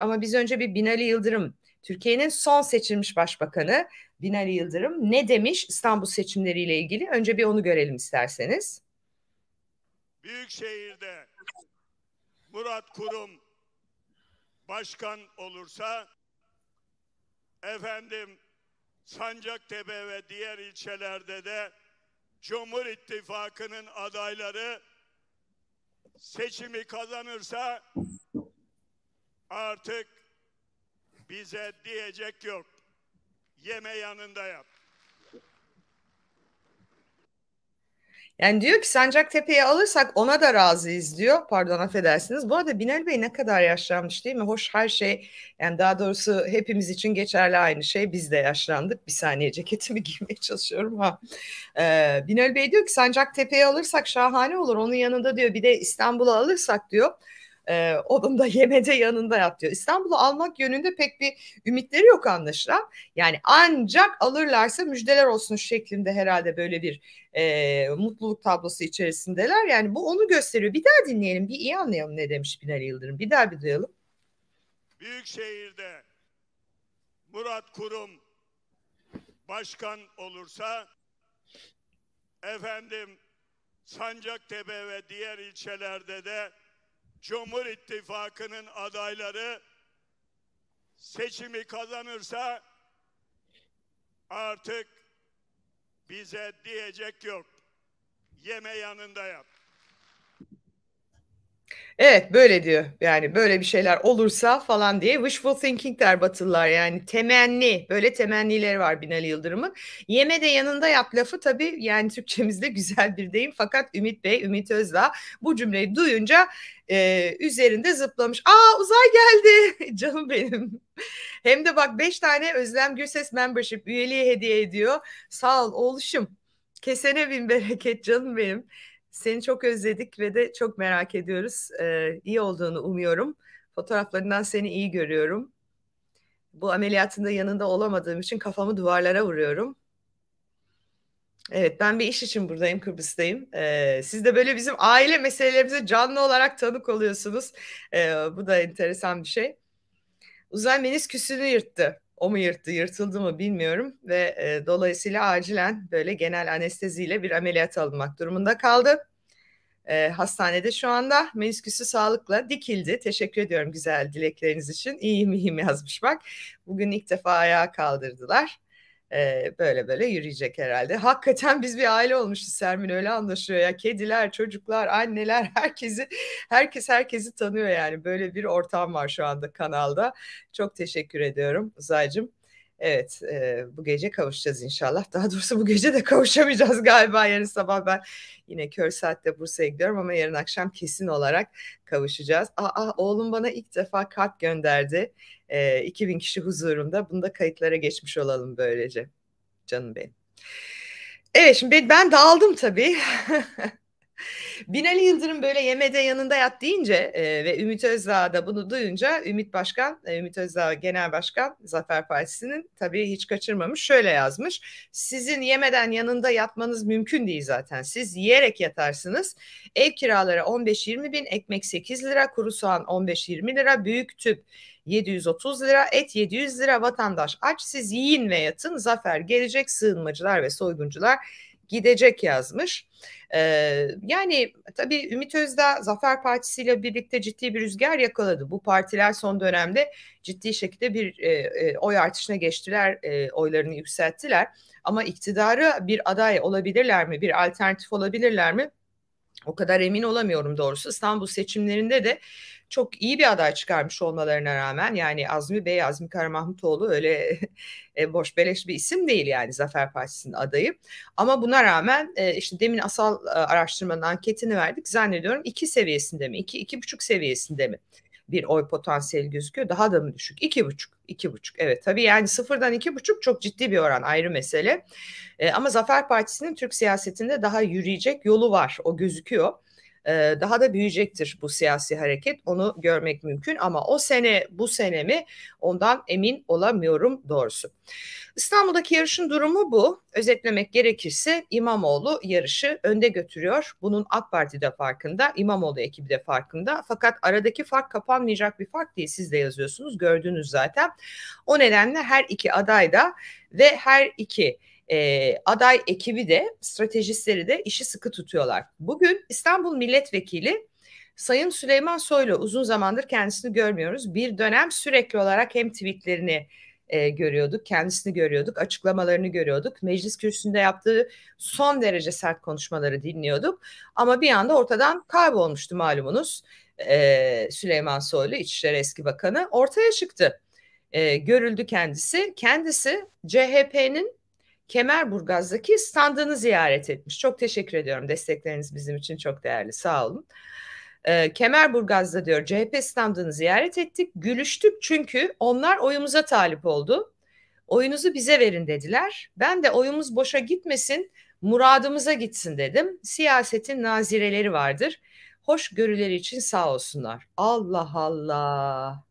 Ama biz önce bir Binali Yıldırım, Türkiye'nin son seçilmiş başbakanı Binali Yıldırım ne demiş İstanbul seçimleriyle ilgili? Önce bir onu görelim isterseniz. Büyükşehir'de Murat Kurum başkan olursa efendim Sancaktepe ve diğer ilçelerde de Cumhur İttifakı'nın adayları seçimi kazanırsa Artık bize diyecek yok. Yeme yanında yap. Yani diyor ki Sancak Sancaktepe'yi alırsak ona da razıyız diyor. Pardon affedersiniz. Bu arada Binel Bey ne kadar yaşlanmış değil mi? Hoş her şey yani daha doğrusu hepimiz için geçerli aynı şey. Biz de yaşlandık. Bir saniye ceketimi giymeye çalışıyorum ha. Ee, Binali Bey diyor ki Sancak Sancaktepe'yi alırsak şahane olur. Onun yanında diyor bir de İstanbul'u alırsak diyor e, onun da yemece yanında yat diyor. İstanbul'u almak yönünde pek bir ümitleri yok anlaşılan. Yani ancak alırlarsa müjdeler olsun şeklinde herhalde böyle bir e, mutluluk tablosu içerisindeler. Yani bu onu gösteriyor. Bir daha dinleyelim, bir iyi anlayalım ne demiş Binali Yıldırım. Bir daha bir duyalım. Büyük şehirde Murat Kurum başkan olursa efendim Sancaktepe ve diğer ilçelerde de Cumhur İttifakı'nın adayları seçimi kazanırsa artık bize diyecek yok. Yeme yanında yap. Evet böyle diyor yani böyle bir şeyler olursa falan diye wishful thinking der Batılılar yani temenni böyle temennileri var Binali Yıldırım'ın. Yeme de yanında yap lafı tabii yani Türkçemizde güzel bir deyim fakat Ümit Bey, Ümit Özdağ bu cümleyi duyunca e, üzerinde zıplamış. Aa uzay geldi canım benim. Hem de bak 5 tane Özlem Gürses membership üyeliği hediye ediyor. Sağ ol oğluşum kesene bin bereket canım benim. Seni çok özledik ve de çok merak ediyoruz. Ee, iyi olduğunu umuyorum. Fotoğraflarından seni iyi görüyorum. Bu ameliyatında yanında olamadığım için kafamı duvarlara vuruyorum. Evet ben bir iş için buradayım Kıbrıs'tayım. Ee, siz de böyle bizim aile meselelerimize canlı olarak tanık oluyorsunuz. Ee, bu da enteresan bir şey. Uzay menisküsünü yırttı o mu yırttı yırtıldı mı bilmiyorum ve e, dolayısıyla acilen böyle genel anesteziyle bir ameliyat alınmak durumunda kaldı. E, hastanede şu anda menisküsü sağlıkla dikildi. Teşekkür ediyorum güzel dilekleriniz için. İyiyim iyiyim yazmış bak. Bugün ilk defa ayağa kaldırdılar e, böyle böyle yürüyecek herhalde. Hakikaten biz bir aile olmuşuz Sermin öyle anlaşıyor ya. Kediler, çocuklar, anneler herkesi herkes herkesi tanıyor yani. Böyle bir ortam var şu anda kanalda. Çok teşekkür ediyorum Uzaycığım. Evet e, bu gece kavuşacağız inşallah. Daha doğrusu bu gece de kavuşamayacağız galiba. Yarın sabah ben yine kör saatte Bursa'ya gidiyorum ama yarın akşam kesin olarak kavuşacağız. Aa, aa oğlum bana ilk defa kart gönderdi. E, 2000 kişi huzurunda. Bunu da kayıtlara geçmiş olalım böylece. Canım benim. Evet şimdi ben dağıldım tabii. Binali Yıldırım böyle yemede yanında yat deyince e, ve Ümit Özdağ da bunu duyunca Ümit Başkan, e, Ümit Özdağ Genel Başkan Zafer Partisi'nin tabii hiç kaçırmamış şöyle yazmış. Sizin yemeden yanında yatmanız mümkün değil zaten. Siz yiyerek yatarsınız. Ev kiraları 15-20 bin, ekmek 8 lira, kuru soğan 15-20 lira, büyük tüp 730 lira, et 700 lira, vatandaş aç siz yiyin ve yatın. Zafer gelecek, sığınmacılar ve soyguncular gidecek yazmış. Ee, yani tabii Ümit Özdağ Zafer Partisi ile birlikte ciddi bir rüzgar yakaladı. Bu partiler son dönemde ciddi şekilde bir e, e, oy artışına geçtiler, e, oylarını yükselttiler. Ama iktidara bir aday olabilirler mi, bir alternatif olabilirler mi? O kadar emin olamıyorum doğrusu. İstanbul seçimlerinde de çok iyi bir aday çıkarmış olmalarına rağmen yani Azmi Bey, Azmi Karamahmutoğlu öyle e, boş beleş bir isim değil yani Zafer Partisi'nin adayı. Ama buna rağmen e, işte demin asal e, araştırmanın anketini verdik zannediyorum iki seviyesinde mi, iki, iki buçuk seviyesinde mi? bir oy potansiyeli gözüküyor. Daha da mı düşük? İki buçuk, iki buçuk. Evet tabii yani sıfırdan iki buçuk çok ciddi bir oran ayrı mesele. E, ama Zafer Partisi'nin Türk siyasetinde daha yürüyecek yolu var. O gözüküyor. E, daha da büyüyecektir bu siyasi hareket. Onu görmek mümkün ama o sene bu sene mi ondan emin olamıyorum doğrusu. İstanbul'daki yarışın durumu bu. Özetlemek gerekirse İmamoğlu yarışı önde götürüyor. Bunun AK Parti de farkında, İmamoğlu ekibi de farkında. Fakat aradaki fark kapanmayacak bir fark değil. Siz de yazıyorsunuz, gördünüz zaten. O nedenle her iki aday da ve her iki e, aday ekibi de stratejistleri de işi sıkı tutuyorlar. Bugün İstanbul Milletvekili Sayın Süleyman Soylu uzun zamandır kendisini görmüyoruz. Bir dönem sürekli olarak hem tweetlerini e, görüyorduk, kendisini görüyorduk, açıklamalarını görüyorduk. Meclis kürsüsünde yaptığı son derece sert konuşmaları dinliyorduk. Ama bir anda ortadan kaybolmuştu malumunuz. E, Süleyman Soylu, İçişleri Eski Bakanı ortaya çıktı. E, görüldü kendisi. Kendisi CHP'nin Kemerburgaz'daki standını ziyaret etmiş. Çok teşekkür ediyorum. Destekleriniz bizim için çok değerli. Sağ olun. E, Kemerburgaz'da diyor CHP standını ziyaret ettik. Gülüştük çünkü onlar oyumuza talip oldu. Oyunuzu bize verin dediler. Ben de oyumuz boşa gitmesin, muradımıza gitsin dedim. Siyasetin nazireleri vardır. Hoş görüleri için sağ olsunlar. Allah Allah.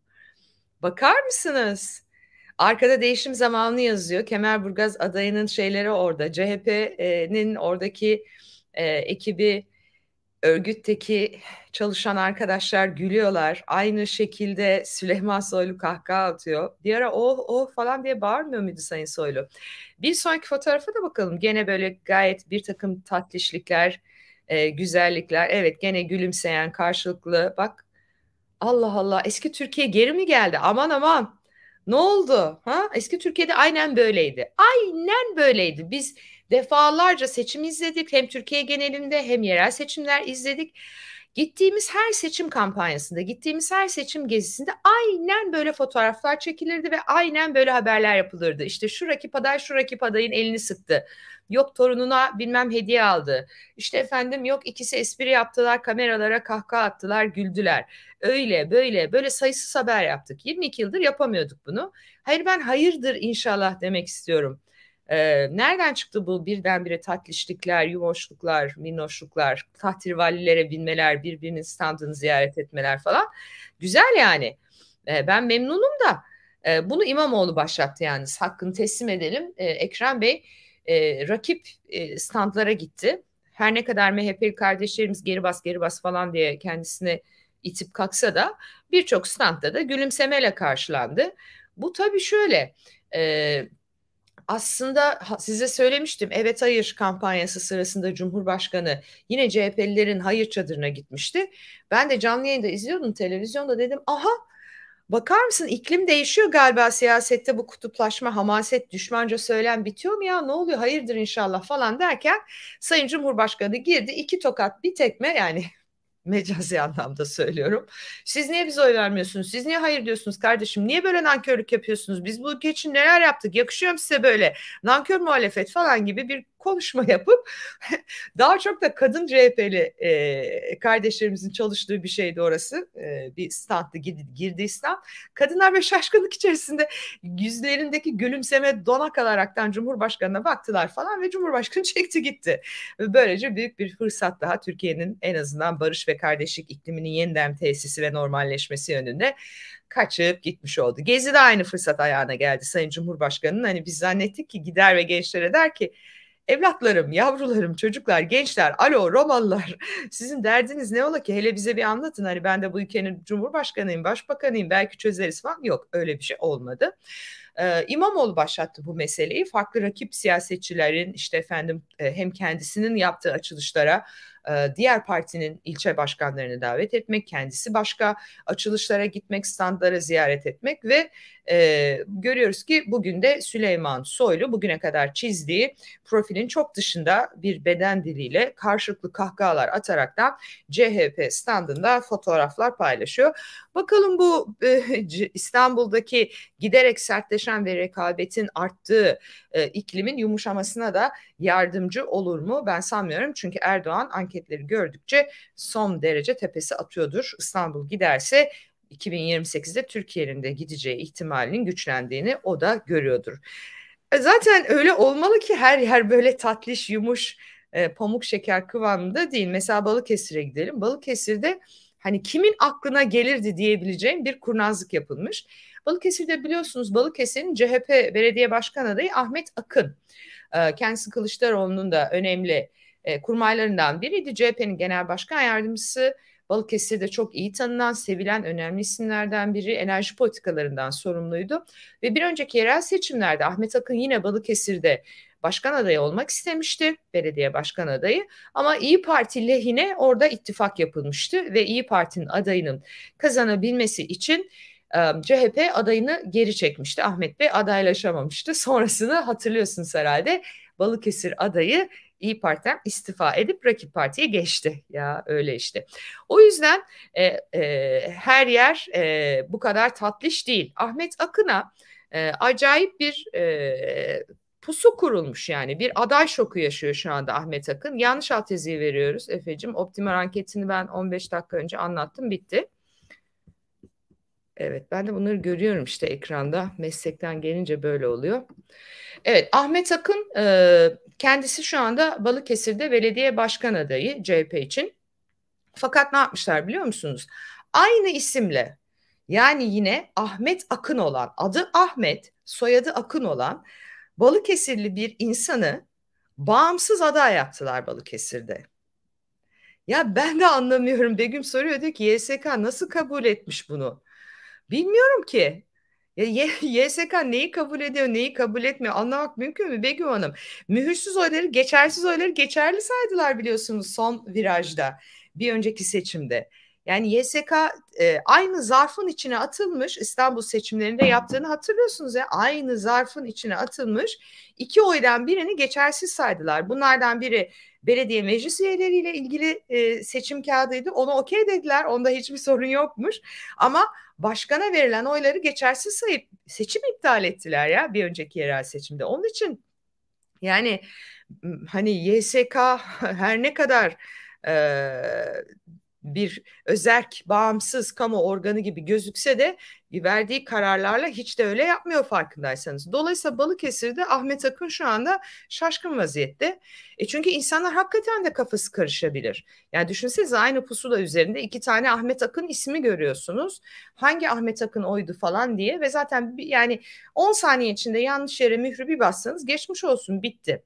Bakar mısınız? Arkada değişim zamanını yazıyor. Kemerburgaz adayının şeyleri orada. CHP'nin oradaki e, ekibi örgütteki çalışan arkadaşlar gülüyorlar. Aynı şekilde Süleyman Soylu kahkaha atıyor. Bir ara oh oh falan diye bağırmıyor muydu Sayın Soylu? Bir sonraki fotoğrafa da bakalım. Gene böyle gayet bir takım tatlişlikler, e, güzellikler. Evet gene gülümseyen karşılıklı. Bak Allah Allah eski Türkiye geri mi geldi? Aman aman ne oldu? Ha? Eski Türkiye'de aynen böyleydi. Aynen böyleydi. Biz defalarca seçim izledik. Hem Türkiye genelinde hem yerel seçimler izledik. Gittiğimiz her seçim kampanyasında, gittiğimiz her seçim gezisinde aynen böyle fotoğraflar çekilirdi ve aynen böyle haberler yapılırdı. İşte şu rakip aday şu rakip adayın elini sıktı. Yok torununa bilmem hediye aldı. İşte efendim yok ikisi espri yaptılar, kameralara kahkaha attılar, güldüler. Öyle böyle böyle sayısız haber yaptık. 22 yıldır yapamıyorduk bunu. Hayır ben hayırdır inşallah demek istiyorum. Ee, nereden çıktı bu birdenbire tatlişlikler, yumoşluklar, minnoşluklar, tahtirvalilere binmeler, birbirinin standını ziyaret etmeler falan. Güzel yani. Ee, ben memnunum da e, bunu İmamoğlu başlattı yani. Hakkını teslim edelim. Ee, Ekrem Bey e, rakip e, standlara gitti. Her ne kadar MHP'li kardeşlerimiz geri bas geri bas falan diye kendisine itip kaksa da birçok standta da gülümsemeyle karşılandı. Bu tabii şöyle e, aslında size söylemiştim evet hayır kampanyası sırasında Cumhurbaşkanı yine CHP'lilerin hayır çadırına gitmişti. Ben de canlı yayında izliyordum televizyonda dedim aha bakar mısın iklim değişiyor galiba siyasette bu kutuplaşma, hamaset, düşmanca söylem bitiyor mu ya ne oluyor hayırdır inşallah falan derken Sayın Cumhurbaşkanı girdi iki tokat bir tekme yani mecazi anlamda söylüyorum. Siz niye bize oy vermiyorsunuz? Siz niye hayır diyorsunuz kardeşim? Niye böyle nankörlük yapıyorsunuz? Biz bu ülke için neler yaptık? Yakışıyor mu size böyle? Nankör muhalefet falan gibi bir konuşma yapıp daha çok da kadın CHP'li e, kardeşlerimizin çalıştığı bir şeydi orası. E, bir standı girdi, girdi stand. Kadınlar ve şaşkınlık içerisinde yüzlerindeki gülümseme dona kalaraktan Cumhurbaşkanı'na baktılar falan ve Cumhurbaşkanı çekti gitti. Ve böylece büyük bir fırsat daha Türkiye'nin en azından barış ve kardeşlik ikliminin yeniden tesisi ve normalleşmesi yönünde kaçıp gitmiş oldu. Gezi de aynı fırsat ayağına geldi Sayın Cumhurbaşkanı'nın. Hani biz zannettik ki gider ve gençlere der ki Evlatlarım, yavrularım, çocuklar, gençler, alo Romalılar sizin derdiniz ne ola ki hele bize bir anlatın hani ben de bu ülkenin cumhurbaşkanıyım, başbakanıyım belki çözeriz falan yok öyle bir şey olmadı. Ee, İmamoğlu başlattı bu meseleyi. Farklı rakip siyasetçilerin işte efendim e, hem kendisinin yaptığı açılışlara e, diğer partinin ilçe başkanlarını davet etmek, kendisi başka açılışlara gitmek, standlara ziyaret etmek ve e, görüyoruz ki bugün de Süleyman Soylu bugüne kadar çizdiği profilin çok dışında bir beden diliyle karşılıklı kahkahalar atarak da CHP standında fotoğraflar paylaşıyor. Bakalım bu e, İstanbul'daki giderek sertleşen ve rekabetin arttığı e, iklimin yumuşamasına da yardımcı olur mu? Ben sanmıyorum çünkü Erdoğan anketleri gördükçe son derece tepesi atıyordur. İstanbul giderse 2028'de Türkiye'nin de gideceği ihtimalinin güçlendiğini o da görüyordur. E, zaten öyle olmalı ki her yer böyle tatlış, yumuş, e, pamuk şeker kıvamında değil. Mesela Balıkesir'e gidelim. Balıkesir'de hani kimin aklına gelirdi diyebileceğim bir kurnazlık yapılmış. Balıkesir'de biliyorsunuz Balıkesir'in CHP belediye başkan adayı Ahmet Akın. E, kendisi Kılıçdaroğlu'nun da önemli e, kurmaylarından biriydi. CHP'nin genel başkan yardımcısı Balıkesir'de çok iyi tanınan, sevilen önemli isimlerden biri enerji politikalarından sorumluydu. Ve bir önceki yerel seçimlerde Ahmet Akın yine Balıkesir'de başkan adayı olmak istemişti, belediye başkan adayı. Ama İyi Parti lehine orada ittifak yapılmıştı ve İyi Parti'nin adayının kazanabilmesi için CHP adayını geri çekmişti. Ahmet Bey adaylaşamamıştı. Sonrasını hatırlıyorsunuz herhalde. Balıkesir adayı İyi Parti'den istifa edip rakip partiye geçti. Ya öyle işte. O yüzden e, e, her yer e, bu kadar tatlış değil. Ahmet Akın'a e, acayip bir e, pusu kurulmuş yani bir aday şoku yaşıyor şu anda Ahmet Akın. Yanlış alt veriyoruz Efe'cim. Optimal anketini ben 15 dakika önce anlattım bitti. Evet ben de bunları görüyorum işte ekranda. Meslekten gelince böyle oluyor. Evet Ahmet Akın e, kendisi şu anda Balıkesir'de belediye başkan adayı CHP için. Fakat ne yapmışlar biliyor musunuz? Aynı isimle yani yine Ahmet Akın olan adı Ahmet soyadı Akın olan Balıkesirli bir insanı bağımsız aday yaptılar Balıkesir'de. Ya ben de anlamıyorum. Begüm soruyor diyor ki YSK nasıl kabul etmiş bunu? Bilmiyorum ki. Y YSK neyi kabul ediyor, neyi kabul etmiyor anlamak mümkün mü Begüm Hanım? Mühürsüz oyları, geçersiz oyları geçerli saydılar biliyorsunuz son virajda. Bir önceki seçimde. Yani YSK e, aynı zarfın içine atılmış İstanbul seçimlerinde yaptığını hatırlıyorsunuz ya aynı zarfın içine atılmış iki oydan birini geçersiz saydılar. Bunlardan biri belediye meclis üyeleriyle ilgili e, seçim kağıdıydı Onu okey dediler onda hiçbir sorun yokmuş ama başkana verilen oyları geçersiz sayıp seçim iptal ettiler ya bir önceki yerel seçimde. Onun için yani hani YSK her ne kadar e, bir özerk, bağımsız kamu organı gibi gözükse de verdiği kararlarla hiç de öyle yapmıyor farkındaysanız. Dolayısıyla Balıkesir'de Ahmet Akın şu anda şaşkın vaziyette. E çünkü insanlar hakikaten de kafası karışabilir. Yani düşünsenize aynı pusula üzerinde iki tane Ahmet Akın ismi görüyorsunuz. Hangi Ahmet Akın oydu falan diye ve zaten yani 10 saniye içinde yanlış yere mührü bir bassanız geçmiş olsun bitti.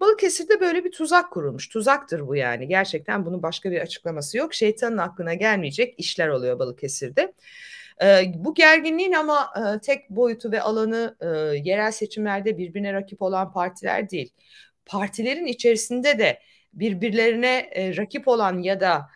Balıkesir'de böyle bir tuzak kurulmuş. Tuzaktır bu yani. Gerçekten bunun başka bir açıklaması yok. Şeytanın aklına gelmeyecek işler oluyor Balıkesir'de. E, bu gerginliğin ama e, tek boyutu ve alanı e, yerel seçimlerde birbirine rakip olan partiler değil. Partilerin içerisinde de birbirlerine e, rakip olan ya da